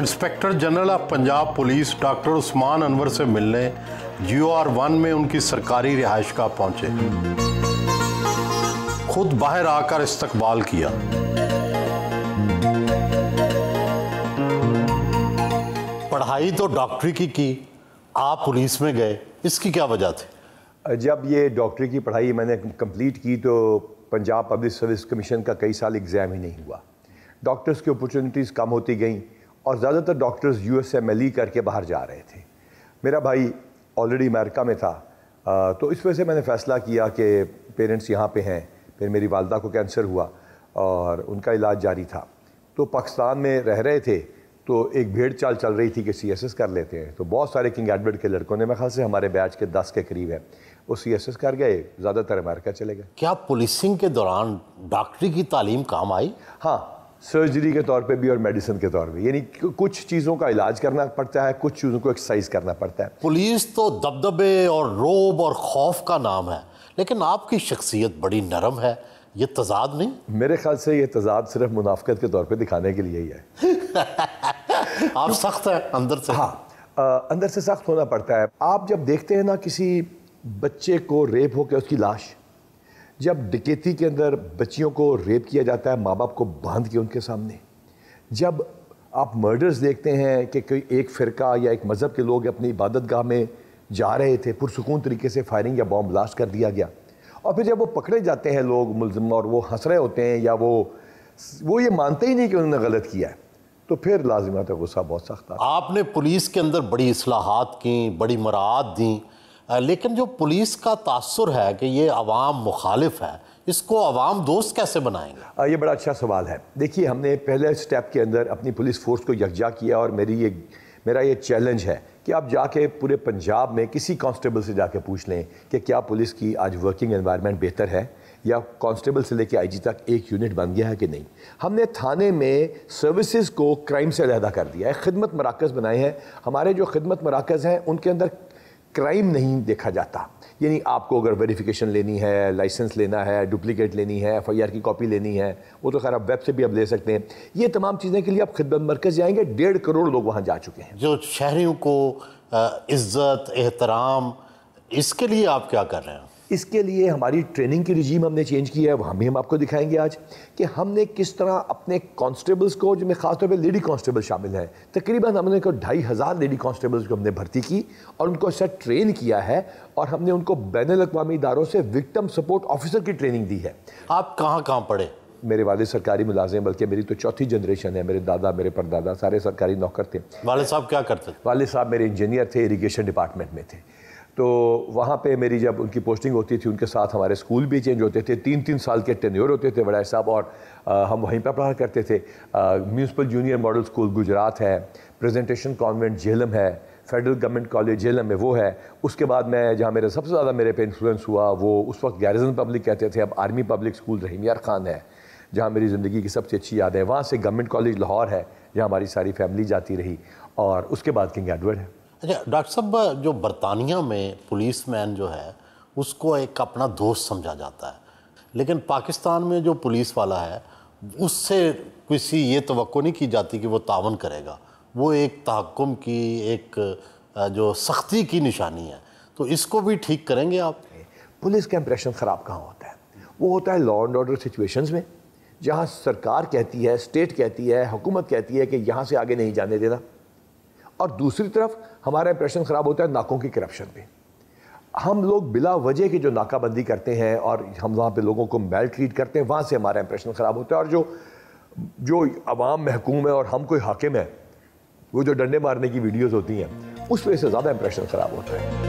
inspector general of Punjab police doctor Usman Anwar से मिलने you are one में उनकी सरकारी रिहाइश का पहुंचे खुद बाहर आकर इस्तकबाल किया पढ़ाई तो डॉक्टरी की की आप पुलिस में गए इसकी क्या वजह थी जब ये डॉक्टरी की पढ़ाई मैंने कंप्लीट की तो पंजाब पब्लिक सर्विस कमीशन का कई साल एग्ज़ाम ही नहीं हुआ डॉक्टर्स की अपॉर्चुनिटीज़ कम होती गई और ज़्यादातर doctors U S M L E e करके बाहर जा रहे थे मेरा भाई ऑलरेडी अमेरिका में था तो इस वजह से मैंने फ़ैसला किया कि पेरेंट्स यहाँ पे हैं फिर मेरी वालदा को कैंसर हुआ और उनका इलाज जारी था तो पाकिस्तान में रह रहे थे तो एक भीड़ चाल चल रही थी कि सी एस एस कर लेते हैं तो बहुत सारे किंग एडवर्ड के लड़कों ने मेरे ख्याल से हमारे बैच के दस के करीब हैं वो सी एस एस कर गए ज़्यादातर अमेरिका चले गए क्या पुलिसिंग के दौरान डॉक्टरी की तालीम काम आई हाँ सर्जरी के तौर पे भी और मेडिसिन के तौर पे यानी कुछ चीज़ों का इलाज करना पड़ता है कुछ चीज़ों को एक्सरसाइज करना पड़ता है पुलिस तो दबदबे और रोब और खौफ का नाम है लेकिन आपकी शख्सियत बड़ी नरम है ये तजाद नहीं मेरे ख्याल से ये तजाद सिर्फ मुनाफ्त के तौर पे दिखाने के लिए ही है आप सख्त हैं अंदर से हाँ अंदर से सख्त होना पड़ता है आप जब देखते हैं ना किसी बच्चे को रेप होकर उसकी लाश जब डकैती के अंदर बच्चियों को रेप किया जाता है माँ बाप को बांध के उनके सामने जब आप मर्डर्स देखते हैं कि कोई एक फ़िरका या एक मज़हब के लोग अपनी इबादत गाह में जा रहे थे पुरसकून तरीके से फायरिंग या बॉम्ब ब्लास्ट कर दिया गया और फिर जब वो पकड़े जाते हैं लोग मुलजम और वो हंस रहे होते हैं या वो वो ये मानते ही नहीं कि उन्होंने गलत किया है तो फिर लाजमत तो गुस्सा बहुत सख्त आपने पुलिस के अंदर बड़ी असलाहत की बड़ी मराहत दी लेकिन जो पुलिस का तासर है कि ये अवाम मुखालिफ है इसको अवाम दोस्त कैसे बनाएंगे ये बड़ा अच्छा सवाल है देखिए हमने पहले स्टेप के अंदर अपनी पुलिस फोर्स को यकजा किया और मेरी ये मेरा ये चैलेंज है कि आप जाके पूरे पंजाब में किसी कांस्टेबल से जाके पूछ लें कि क्या पुलिस की आज वर्किंग एनवायरनमेंट बेहतर है या कांस्टेबल से लेके आईजी तक एक यूनिट बन गया है कि नहीं हमने थाने में सर्विसेज को क्राइम से अलहदा कर दिया है खिदमत मराकज़ बनाए हैं हमारे जो खिदमत मराकज़ हैं उनके अंदर क्राइम नहीं देखा जाता यानी आपको अगर वेरिफिकेशन लेनी है लाइसेंस लेना है डुप्लीकेट लेनी है एफ की कॉपी लेनी है वो तो खैर आप वेब से भी आप ले सकते हैं ये तमाम चीज़ें के लिए आप खिदमत मरकज़ जाएंगे डेढ़ करोड़ लोग वहाँ जा चुके हैं जो शहरीों को इज़्ज़त एहतराम इसके लिए आप क्या कर रहे हैं इसके लिए हमारी ट्रेनिंग की रिजीम हमने चेंज किया है वहाँ भी हम आपको दिखाएंगे आज कि हमने किस तरह अपने कांस्टेबल्स को जिनमें खासतौर पर लेडी कांस्टेबल शामिल हैं तकरीबन हमने को ढाई हज़ार लेडी कांस्टेबल्स को हमने भर्ती की और उनको ऐसा ट्रेन किया है और हमने उनको बैन अवी इदारों से विक्टम सपोर्ट ऑफिसर की ट्रेनिंग दी है आप कहाँ कहाँ पढ़े मेरे वाले सरकारी मुलाजिम बल्कि मेरी तो चौथी जनरेशन है मेरे दादा मेरे परदादा सारे सरकारी नौकर थे वाले साहब क्या करते वाले साहब मेरे इंजीनियर थे इरीगेशन डिपार्टमेंट में थे तो वहाँ पे मेरी जब उनकी पोस्टिंग होती थी उनके साथ हमारे स्कूल भी चेंज होते थे तीन तीन साल के टेन्योर होते थे बड़ा साहब और आ, हम वहीं पर पढ़ा करते थे municipal junior model school Gujrat है प्रेजेंटेशन कॉन्वेंट झेलम है फेडरल गवर्नमेंट कॉलेज झेलम में वो है उसके बाद मैं जहाँ मेरे सबसे ज़्यादा मेरे पे इन्फ्लुएंस हुआ वो उस वक्त गैरिजन पब्लिक कहते थे अब आर्मी पब्लिक स्कूल यार खान है जहाँ मेरी ज़िंदगी की सबसे अच्छी याद है वहाँ से गवर्नमेंट कॉलेज लाहौर है जहाँ हमारी सारी फैमिली जाती रही और उसके बाद किंग एडवर्ड है अच्छा डॉक्टर साहब जो बरतानिया में पुलिस मैन जो है उसको एक अपना दोस्त समझा जाता है लेकिन पाकिस्तान में जो पुलिस वाला है उससे किसी ये तो नहीं की जाती कि वो तावन करेगा वो एक तहकुम की एक जो सख्ती की निशानी है तो इसको भी ठीक करेंगे आप पुलिस का इंप्रेशन ख़राब कहाँ होता है वो होता है लॉ एंड ऑर्डर सिचुएशंस में जहाँ सरकार कहती है स्टेट कहती है हुकूमत कहती है कि यहाँ से आगे नहीं जाने देना और दूसरी तरफ हमारा इंप्रेशन ख़राब होता है नाकों की करप्शन पे हम लोग बिला वजह की जो नाकाबंदी करते हैं और हम वहाँ पे लोगों को मेल ट्रीट करते हैं वहाँ से हमारा इंप्रेशन ख़राब होता है और जो जो आवाम महकूम है और हम कोई हाकिम है वो जो डंडे मारने की वीडियोज़ होती हैं उस वजह से ज़्यादा इंप्रेशन ख़राब होता है